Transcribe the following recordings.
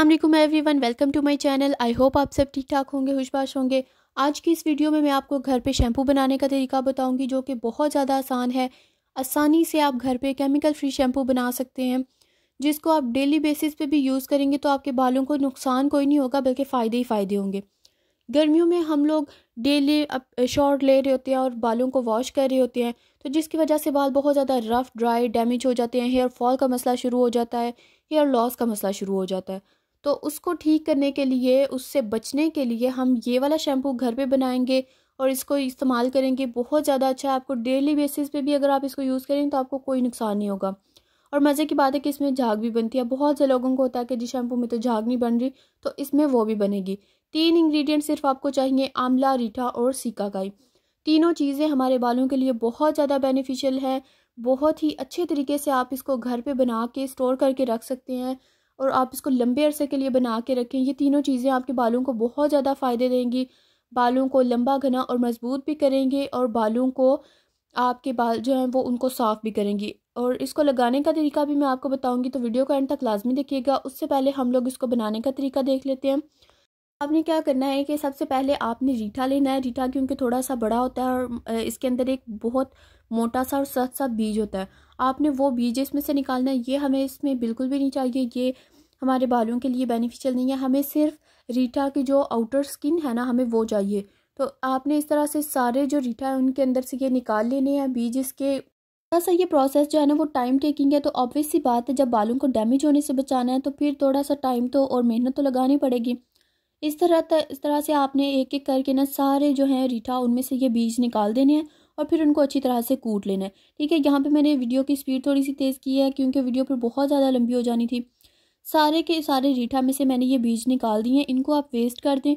अल्लाम everyone welcome to my channel I hope आप सब ठीक ठाक होंगे खुशबाश होंगे आज की इस वीडियो में मैं आपको घर पे शैम्पू बनाने का तरीका बताऊंगी जो कि बहुत ज़्यादा आसान है आसानी से आप घर पे केमिकल फ्री शैम्पू बना सकते हैं जिसको आप डेली बेसिस पे भी यूज़ करेंगे तो आपके बालों को नुकसान कोई नहीं होगा बल्कि फ़ायदे ही फ़ायदे होंगे गर्मियों में हम लोग डेली शॉर्ट ले रहे होते हैं और बालों को वॉश कर रहे होते हैं तो जिसकी वजह से बाल बहुत ज़्यादा रफ़ ड्राई डैमेज हो जाते हैं हेयर फॉल का मसला शुरू हो जाता है हेयर लॉस का मसला शुरू हो जाता है तो उसको ठीक करने के लिए उससे बचने के लिए हम ये वाला शैम्पू घर पे बनाएंगे और इसको इस्तेमाल करेंगे बहुत ज़्यादा अच्छा है आपको डेली बेसिस पे भी अगर आप इसको यूज़ करें तो आपको कोई नुकसान नहीं होगा और मज़े की बात है कि इसमें झाग भी बनती है बहुत से लोगों को होता है कि जी शैम्पू में तो झाग नहीं बन रही तो इसमें वो भी बनेगी तीन इंग्रेडिएंट सिर्फ आपको चाहिए आंवला रीठा और सीकाकाई तीनों चीज़ें हमारे बालों के लिए बहुत ज़्यादा बेनिफिशियल है बहुत ही अच्छे तरीके से आप इसको घर पे बना के स्टोर करके रख सकते हैं और आप इसको लंबे अरसे के लिए बना के रखें ये तीनों चीज़ें आपके बालों को बहुत ज़्यादा फ़ायदे देंगी बालों को लंबा घना और मज़बूत भी करेंगे और बालों को आपके बाल जो हैं वो उनको साफ़ भी करेंगी और इसको लगाने का तरीका भी मैं आपको बताऊँगी तो वीडियो का एंड तक लाजमी देखिएगा उससे पहले हम लोग इसको बनाने का तरीका देख लेते हैं आपने क्या करना है कि सबसे पहले आपने रीठा लेना है रीठा क्योंकि थोड़ा सा बड़ा होता है और इसके अंदर एक बहुत मोटा सा और सख्त सा बीज होता है आपने वो बीज इसमें से निकालना है ये हमें इसमें बिल्कुल भी नहीं चाहिए ये हमारे बालों के लिए बेनिफिशियल नहीं है हमें सिर्फ रीठा की जो आउटर स्किन है ना हमें वो चाहिए तो आपने इस तरह से सारे जो रीठा है उनके अंदर से ये निकाल लेने हैं बीज इसके थोड़ा सा ये प्रोसेस जो है ना वो टाइम टेकिंग है तो ऑब्वियस सी बात है जब बालों को डैमेज होने से बचाना है तो फिर थोड़ा सा टाइम तो और मेहनत तो लगानी पड़ेगी इस तरह इस तरह से आपने एक एक करके ना सारे जो हैं रीठा उनमें से ये बीज निकाल देने हैं और फिर उनको अच्छी तरह से कूट लेना है ठीक है यहाँ पर मैंने वीडियो की स्पीड थोड़ी सी तेज़ की है क्योंकि वीडियो पर बहुत ज़्यादा लंबी हो जानी थी सारे के सारे रीठा में से मैंने ये बीज निकाल दिए हैं इनको आप वेस्ट कर दें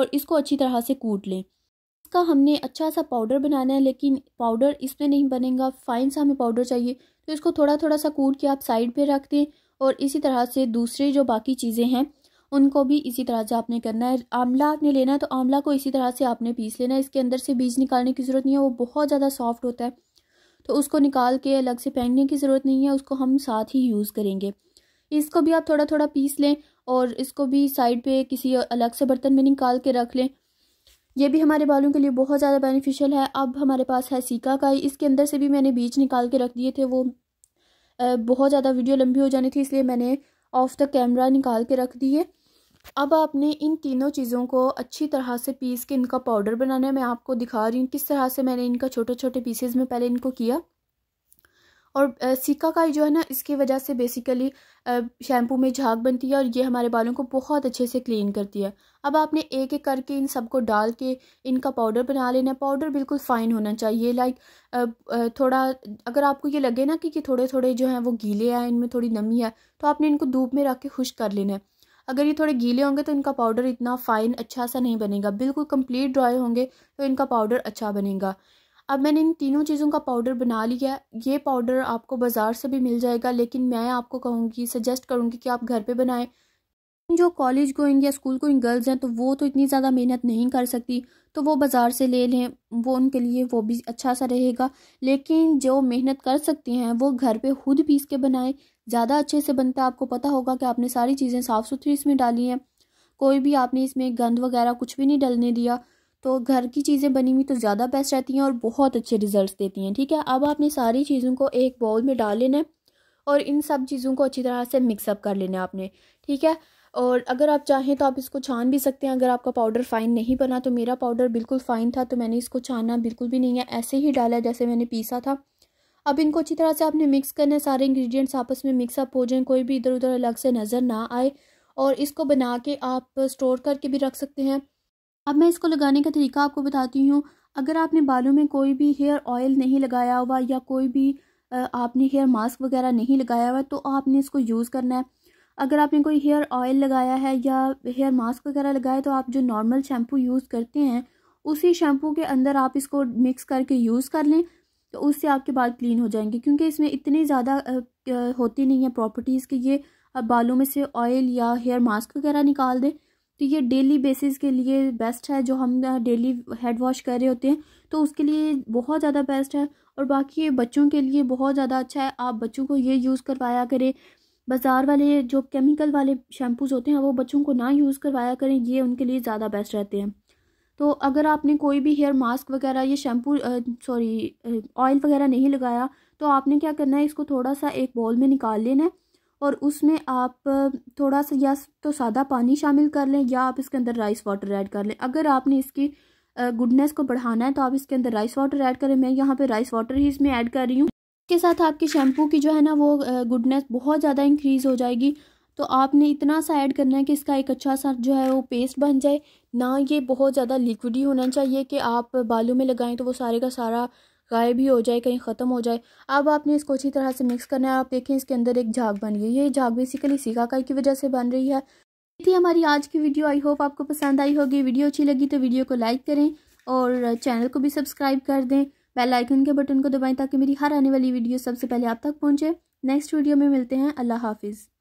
और इसको अच्छी तरह से कूट लें इसका हमने अच्छा सा पाउडर बनाना है लेकिन पाउडर इसमें नहीं बनेगा फाइन सा हमें पाउडर चाहिए तो इसको थोड़ा थोड़ा सा कूट के आप साइड पे रख दें और इसी तरह से दूसरे जो बाकी चीज़ें हैं उनको भी इसी तरह से आपने करना है आंवला आपने लेना है तो आंवला को इसी तरह से आपने पीस लेना है इसके अंदर से बीज निकालने की ज़रूरत नहीं है वो बहुत ज़्यादा सॉफ्ट होता है तो उसको निकाल के अलग से फेंकने की ज़रूरत नहीं है उसको हम साथ ही यूज़ करेंगे इसको भी आप थोड़ा थोड़ा पीस लें और इसको भी साइड पे किसी अलग से बर्तन में निकाल के रख लें ये भी हमारे बालों के लिए बहुत ज़्यादा बेनिफिशियल है अब हमारे पास है सीका का इसके अंदर से भी मैंने बीज निकाल के रख दिए थे वो बहुत ज़्यादा वीडियो लंबी हो जानी थी इसलिए मैंने ऑफ द कैमरा निकाल के रख दिए अब आपने इन तीनों चीज़ों को अच्छी तरह से पीस के इनका पाउडर बनाना है मैं आपको दिखा रही हूँ किस तरह से मैंने इनका छोटे छोटे पीसेज में पहले इनको किया और का जो है ना इसकी वजह से बेसिकली शैम्पू में झाग बनती है और ये हमारे बालों को बहुत अच्छे से क्लीन करती है अब आपने एक एक करके इन सबको डाल के इनका पाउडर बना लेना है पाउडर बिल्कुल फ़ाइन होना चाहिए लाइक थोड़ा अगर आपको ये लगे ना कि ये थोड़े थोड़े जो हैं वो गीले हैं इनमें थोड़ी नमी है तो आपने इनको धूप में रख के खुश कर लेना है अगर ये थोड़े गीले होंगे तो इनका पाउडर इतना फ़ाइन अच्छा सा नहीं बनेगा बिल्कुल कम्प्लीट ड्राई होंगे तो इनका पाउडर अच्छा बनेगा अब मैंने इन तीनों चीज़ों का पाउडर बना लिया ये पाउडर आपको बाज़ार से भी मिल जाएगा लेकिन मैं आपको कहूँगी सजेस्ट करूँगी कि आप घर पे बनाएं जो कॉलेज गोइंग या स्कूल गोइंग गर्ल्स हैं तो वो तो इतनी ज़्यादा मेहनत नहीं कर सकती तो वो बाज़ार से ले लें वो उनके लिए वो भी अच्छा सा रहेगा लेकिन जो मेहनत कर सकती हैं वो घर पे खुद पीस के बनाएं ज़्यादा अच्छे से बनता है आपको पता होगा कि आपने सारी चीज़ें साफ़ सुथरी इसमें डाली हैं कोई भी आपने इसमें गंद वगैरह कुछ भी नहीं डलने दिया तो घर की चीज़ें बनी हुई तो ज़्यादा बेस्ट रहती हैं और बहुत अच्छे रिजल्ट देती हैं ठीक है अब आपने सारी चीज़ों को एक बाउल में डाल लेना है और इन सब चीज़ों को अच्छी तरह से मिक्सअप कर लेना है आपने ठीक है और अगर आप चाहें तो आप इसको छान भी सकते हैं अगर आपका पाउडर फ़ाइन नहीं बना तो मेरा पाउडर बिल्कुल फ़ाइन था तो मैंने इसको छानना बिल्कुल भी नहीं है ऐसे ही डाला जैसे मैंने पीसा था अब इनको अच्छी तरह से आपने मिक्स करना है सारे इंग्रेडिएंट्स आपस में मिक्सअप हो जाएं कोई भी इधर उधर अलग से नज़र ना आए और इसको बना के आप स्टोर करके भी रख सकते हैं अब मैं इसको लगाने का तरीका आपको बताती हूँ अगर आपने बालों में कोई भी हेयर ऑयल नहीं लगाया हुआ या कोई भी आपने हेयर मास्क वगैरह नहीं लगाया हुआ तो आपने इसको यूज़ करना है अगर आपने कोई हेयर ऑयल लगाया है या हेयर मास्क वगैरह लगाया तो आप जो नॉर्मल शैम्पू यूज़ करते हैं उसी शैम्पू के अंदर आप इसको मिक्स करके यूज़ कर लें तो उससे आपके बाल क्लीन हो जाएंगे क्योंकि इसमें इतनी ज़्यादा होती नहीं है प्रॉपर्टीज़ कि ये बालों में से ऑयल या हेयर मास्क वगैरह निकाल दें तो ये डेली बेसिस के लिए बेस्ट है जो हम डेली हेड वॉश कर रहे होते हैं तो उसके लिए बहुत ज़्यादा बेस्ट है और बाकी ये बच्चों के लिए बहुत ज़्यादा अच्छा है आप बच्चों को ये यूज़ करवाया करें बाज़ार वाले जो केमिकल वाले शैम्पूज़ होते हैं वो बच्चों को ना यूज़ करवाया करें ये उनके लिए ज़्यादा बेस्ट रहते हैं तो अगर आपने कोई भी हेयर मास्क वगैरह ये शैम्पू सॉरी ऑयल वगैरह नहीं लगाया तो आपने क्या करना है इसको थोड़ा सा एक बॉल में निकाल लेना है और उसमें आप थोड़ा सा या तो सादा पानी शामिल कर लें या आप इसके अंदर राइस वाटर ऐड कर लें अगर आपने इसकी गुडनेस को बढ़ाना है तो आप इसके अंदर राइस वाटर ऐड करें मैं यहाँ पे राइस वाटर ही इसमें ऐड कर रही हूँ इसके साथ आपके शैम्पू की जो है ना वो गुडनेस बहुत ज़्यादा इंक्रीज़ हो जाएगी तो आपने इतना सा ऐड करना है कि इसका एक अच्छा सा जो है वो पेस्ट बन जाए ना ये बहुत ज़्यादा लिक्विड ही होना चाहिए कि आप बालों में लगाएं तो वो सारे का सारा गायब ही हो जाए कहीं ख़त्म हो जाए अब आपने इसको अच्छी तरह से मिक्स करना है आप देखें इसके अंदर एक झाग बन गई ये झाग बेसिकली सीखाकाई की वजह से बन रही है थी हमारी आज की वीडियो आई होप आपको पसंद आई होगी वीडियो अच्छी लगी तो वीडियो को लाइक करें और चैनल को भी सब्सक्राइब कर दें बेल आइकन के बटन को दबाएं ताकि मेरी हर आने वाली वीडियो सबसे पहले आप तक पहुंचे नेक्स्ट वीडियो में मिलते हैं अल्लाह हाफिज़